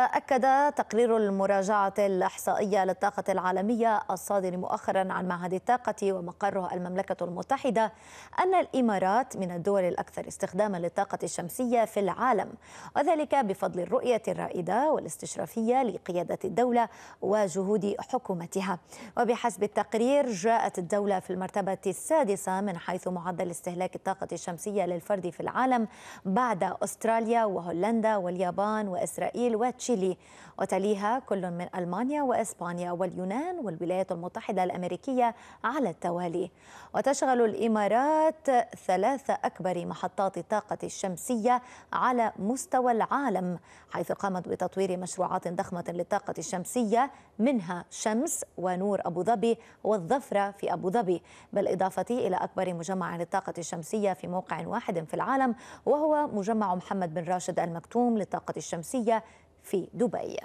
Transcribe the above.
أكد تقرير المراجعة الإحصائية للطاقة العالمية الصادر مؤخرا عن معهد الطاقة ومقره المملكة المتحدة أن الإمارات من الدول الأكثر استخداما للطاقة الشمسية في العالم وذلك بفضل الرؤية الرائدة والاستشرافية لقيادة الدولة وجهود حكومتها وبحسب التقرير جاءت الدولة في المرتبة السادسة من حيث معدل استهلاك الطاقة الشمسية للفرد في العالم بعد أستراليا وهولندا واليابان وإسرائيل وتشيلي تشيلي وتليها كل من ألمانيا وإسبانيا واليونان والولايات المتحدة الأمريكية على التوالي وتشغل الإمارات ثلاث أكبر محطات الطاقة الشمسية على مستوى العالم حيث قامت بتطوير مشروعات ضخمة للطاقة الشمسية منها شمس ونور أبو ظبي والظفرة في أبو ظبي بالإضافة إلى أكبر مجمع للطاقة الشمسية في موقع واحد في العالم وهو مجمع محمد بن راشد المكتوم للطاقة الشمسية في دبي